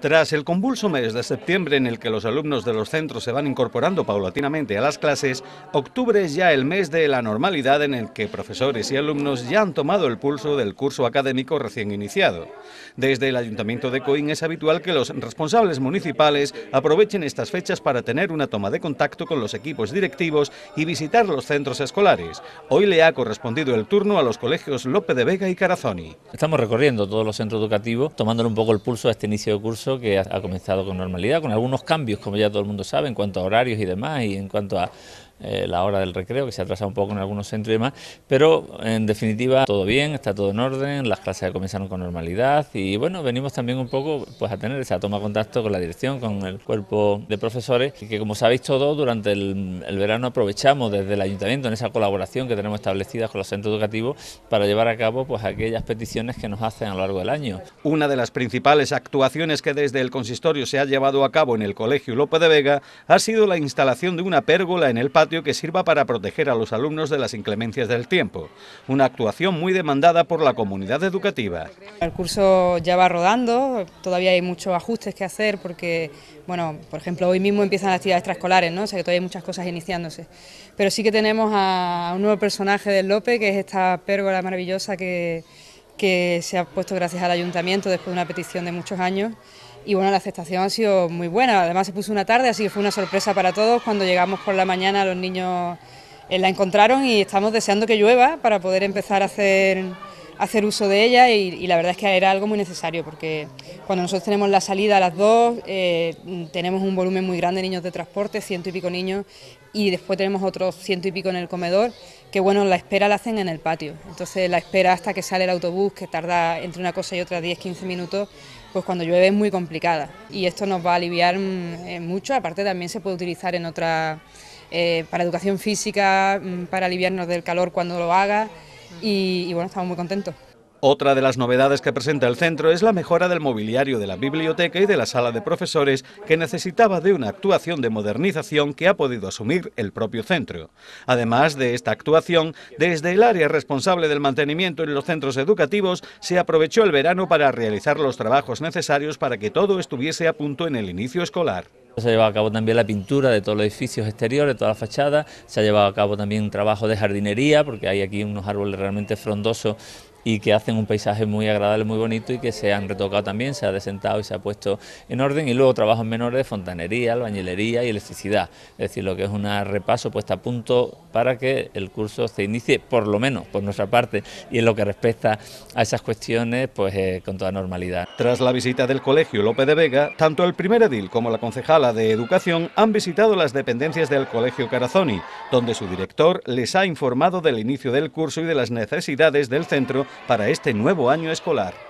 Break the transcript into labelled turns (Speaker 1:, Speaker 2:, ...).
Speaker 1: Tras el convulso mes de septiembre en el que los alumnos de los centros se van incorporando paulatinamente a las clases, octubre es ya el mes de la normalidad en el que profesores y alumnos ya han tomado el pulso del curso académico recién iniciado. Desde el Ayuntamiento de Coín es habitual que los responsables municipales aprovechen estas fechas para tener una toma de contacto con los equipos directivos y visitar los centros escolares. Hoy le ha correspondido el turno a los colegios Lope de Vega y Carazoni.
Speaker 2: Estamos recorriendo todos los centros educativos, tomándole un poco el pulso a este inicio de curso que ha comenzado con normalidad, con algunos cambios, como ya todo el mundo sabe, en cuanto a horarios y demás, y en cuanto a eh, la hora del recreo, que se ha atrasado un poco en algunos centros y demás, pero en definitiva todo bien, está todo en orden, las clases comenzaron con normalidad y bueno, venimos también un poco pues a tener esa toma de contacto con la dirección, con el cuerpo de profesores, que como sabéis todos, durante el, verano aprovechamos desde el ayuntamiento en esa colaboración que tenemos establecida con los centros educativos para llevar a cabo pues aquellas peticiones que nos hacen a lo largo del año. Una de las principales
Speaker 1: actuaciones que desde el consistorio se ha llevado a cabo en el Colegio López de Vega ha sido la instalación de una pérgola en el patio que sirva para proteger a los alumnos de las inclemencias del tiempo, una actuación muy demandada por la comunidad educativa.
Speaker 3: El curso ya va rodando, todavía hay muchos ajustes que hacer porque, bueno, por ejemplo, hoy mismo empiezan las actividades extraescolares, ¿no? O sea que todavía hay muchas cosas iniciándose. Pero sí que tenemos a un nuevo personaje del Lope, que es esta pérgola maravillosa que, que se ha puesto gracias al ayuntamiento después de una petición de muchos años y bueno, la aceptación ha sido muy buena. Además se puso una tarde, así que fue una sorpresa para todos. Cuando llegamos por la mañana los niños eh, la encontraron y estamos deseando que llueva para poder empezar a hacer, hacer uso de ella y, la verdad es que era algo muy necesario porque cuando nosotros tenemos la salida a las dos eh, tenemos un volumen muy grande de niños de transporte, ciento y pico niños y después tenemos otros ciento y pico en el comedor que bueno, la espera la hacen en el patio. Entonces la espera hasta que sale el autobús, que tarda entre una cosa y otra 10-15 minutos, pues cuando llueve es muy complicada y esto nos va a aliviar mm, eh, mucho, aparte también se puede utilizar en otra, eh, para educación física, mm, para aliviarnos del calor cuando lo haga y bueno, estamos muy contentos.
Speaker 1: Otra de las novedades que presenta el centro es la mejora del mobiliario de la biblioteca y de la sala de profesores que necesitaba de una actuación de modernización que ha podido asumir el propio centro. Además de esta actuación, desde el área responsable del mantenimiento en los centros educativos se aprovechó el verano para realizar los trabajos necesarios para que todo estuviese a punto en el inicio escolar.
Speaker 2: Se ha llevado a cabo también la pintura de todos los edificios exteriores, de toda la fachada... se ha llevado a cabo también un trabajo de jardinería, porque hay aquí unos árboles realmente frondosos y que hacen un paisaje muy agradable, muy bonito y que se han retocado también, se ha desentado y se ha puesto en orden y luego trabajos menores de fontanería, albañilería y electricidad, es decir, lo que es un repaso puesto a punto para que el curso se inicie por lo menos por nuestra parte y en lo que respecta a esas cuestiones pues eh, con toda normalidad. Tras la visita del colegio
Speaker 1: López de Vega, tanto el primer edil como la concejala de Educación han visitado las dependencias del colegio Carazoni, donde su director les ha informado del inicio del curso y de las necesidades del centro para este nuevo año escolar.